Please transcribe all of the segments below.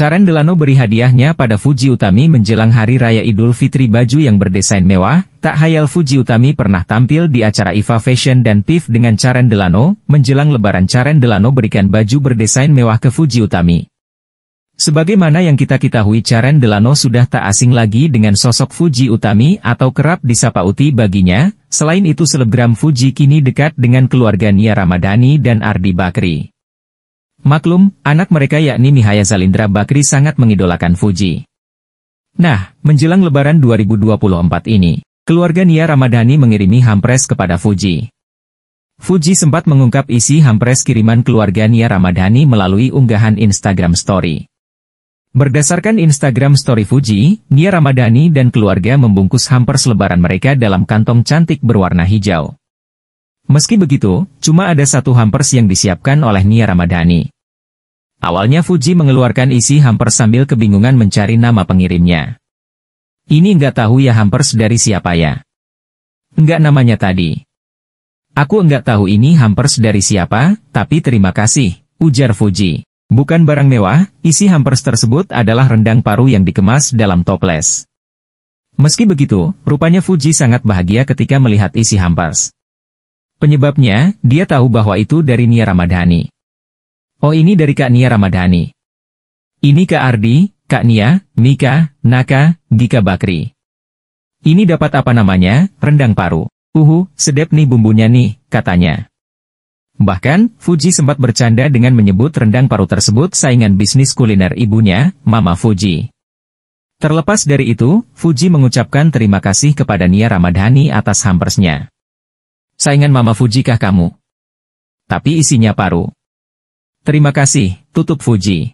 Caren Delano beri hadiahnya pada Fuji Utami menjelang Hari Raya Idul Fitri baju yang berdesain mewah, tak hayal Fuji Utami pernah tampil di acara IFA Fashion dan PIF dengan Caren Delano, menjelang lebaran Caren Delano berikan baju berdesain mewah ke Fuji Utami. Sebagaimana yang kita ketahui Caren Delano sudah tak asing lagi dengan sosok Fuji Utami atau kerap disapa Uti baginya, selain itu selebgram Fuji kini dekat dengan keluarga Nia Ramadhani dan Ardi Bakri. Maklum, anak mereka yakni Nihaya Zalindra Bakri sangat mengidolakan Fuji. Nah, menjelang lebaran 2024 ini, keluarga Nia Ramadhani mengirimi hampres kepada Fuji. Fuji sempat mengungkap isi hampres kiriman keluarga Nia Ramadhani melalui unggahan Instagram Story. Berdasarkan Instagram Story Fuji, Nia Ramadhani dan keluarga membungkus hampers lebaran mereka dalam kantong cantik berwarna hijau. Meski begitu, cuma ada satu hampers yang disiapkan oleh Nia Ramadhani. Awalnya Fuji mengeluarkan isi hampers sambil kebingungan mencari nama pengirimnya. Ini nggak tahu ya hampers dari siapa ya. Nggak namanya tadi. Aku nggak tahu ini hampers dari siapa, tapi terima kasih, ujar Fuji. Bukan barang mewah, isi hampers tersebut adalah rendang paru yang dikemas dalam toples. Meski begitu, rupanya Fuji sangat bahagia ketika melihat isi hampers. Penyebabnya, dia tahu bahwa itu dari Nia Ramadhani. Oh ini dari Kak Nia Ramadhani. Ini Kak Ardi, Kak Nia, Mika, Naka, Gika Bakri. Ini dapat apa namanya, rendang paru. Uhu, sedep nih bumbunya nih, katanya. Bahkan, Fuji sempat bercanda dengan menyebut rendang paru tersebut saingan bisnis kuliner ibunya, Mama Fuji. Terlepas dari itu, Fuji mengucapkan terima kasih kepada Nia Ramadhani atas hampersnya. Saingan Mama Fuji kah kamu? Tapi isinya paru. Terima kasih, tutup Fuji.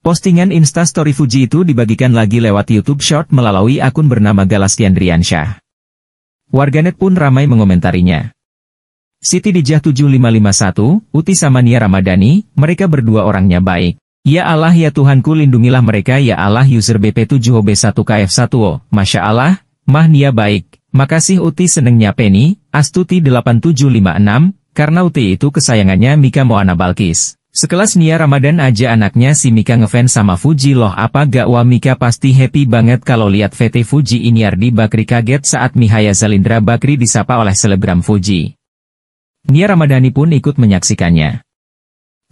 Postingan Instastory Fuji itu dibagikan lagi lewat YouTube Short melalui akun bernama Galastian Riansyah. Warganet pun ramai mengomentarinya. Siti Dijah 7551, Uti Samania Ramadhani, mereka berdua orangnya baik. Ya Allah ya Tuhanku lindungilah mereka ya Allah user BP7HB1KF1O, Masya Allah, Mahnia baik, makasih Uti senengnya Penny, Astuti 8756, karena Uti itu kesayangannya Mika Moana Balkis. Sekelas Nia Ramadan aja anaknya si Mika ngefans sama Fuji loh apa gak wa Mika pasti happy banget kalau lihat VT Fuji Inyardi Bakri kaget saat Mihaya Zalindra Bakri disapa oleh selebgram Fuji. Nia Ramadhani pun ikut menyaksikannya.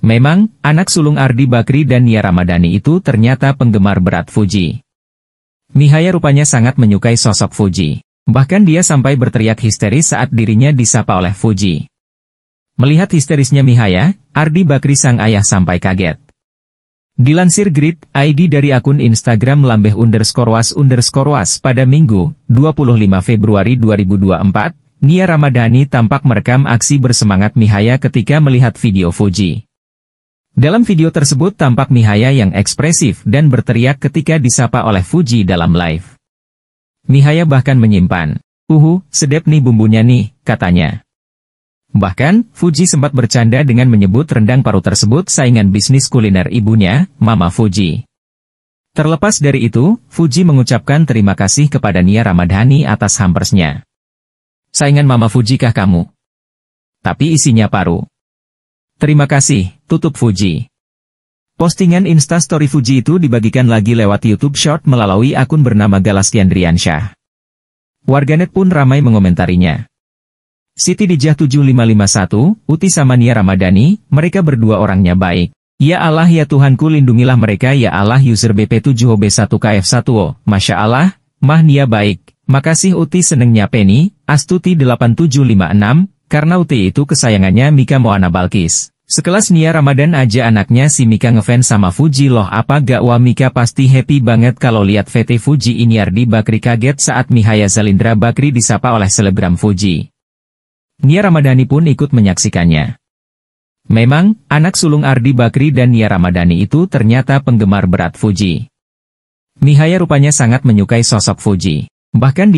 Memang, anak sulung Ardi Bakri dan Nia Ramadhani itu ternyata penggemar berat Fuji. Mihaya rupanya sangat menyukai sosok Fuji. Bahkan dia sampai berteriak histeris saat dirinya disapa oleh Fuji. Melihat histerisnya Mihaya, Ardi Bakri sang ayah sampai kaget. Dilansir Grid, ID dari akun Instagram lambeh underscore was underscore was pada Minggu, 25 Februari 2024, Nia Ramadhani tampak merekam aksi bersemangat Mihaya ketika melihat video Fuji. Dalam video tersebut tampak Mihaya yang ekspresif dan berteriak ketika disapa oleh Fuji dalam live. Nihaya bahkan menyimpan. Uhu, sedap nih bumbunya nih, katanya. Bahkan, Fuji sempat bercanda dengan menyebut rendang paru tersebut saingan bisnis kuliner ibunya, Mama Fuji. Terlepas dari itu, Fuji mengucapkan terima kasih kepada Nia Ramadhani atas hampersnya. Saingan Mama Fuji kah kamu? Tapi isinya paru. Terima kasih, tutup Fuji. Postingan instastory Fuji itu dibagikan lagi lewat YouTube Short melalui akun bernama Galastian Riansyah. Warganet pun ramai mengomentarinya. Siti Dijah 7551, Uti Samania Ramadhani, mereka berdua orangnya baik. Ya Allah ya Tuhanku lindungilah mereka ya Allah user bp 7 ob 1 kf 1 o Masya Allah, Mahnia baik, makasih Uti senengnya Penny, Astuti 8756, karena Uti itu kesayangannya Mika Moana Balkis. Sekelas Nia Ramadan aja anaknya si Mika ngefans sama Fuji loh apa gak wa Mika pasti happy banget kalau lihat VT Fuji ini? Ardi Bakri kaget saat Mihaya Zalindra Bakri disapa oleh selebgram Fuji. Nia Ramadhani pun ikut menyaksikannya. Memang, anak sulung Ardi Bakri dan Nia Ramadhani itu ternyata penggemar berat Fuji. Mihaya rupanya sangat menyukai sosok Fuji. Bahkan di